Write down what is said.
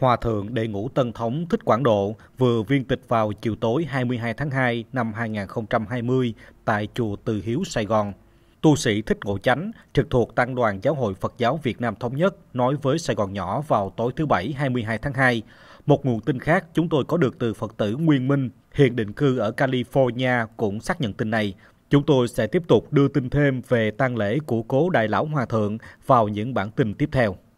Hòa thượng đệ ngũ Tân Thống Thích Quảng Độ vừa viên tịch vào chiều tối 22 tháng 2 năm 2020 tại Chùa Từ Hiếu, Sài Gòn. Tu sĩ Thích Ngộ Chánh, trực thuộc Tăng đoàn Giáo hội Phật giáo Việt Nam Thống nhất, nói với Sài Gòn Nhỏ vào tối thứ Bảy 22 tháng 2. Một nguồn tin khác chúng tôi có được từ Phật tử Nguyên Minh, hiện định cư ở California cũng xác nhận tin này. Chúng tôi sẽ tiếp tục đưa tin thêm về tang lễ của cố đại lão hòa thượng vào những bản tin tiếp theo.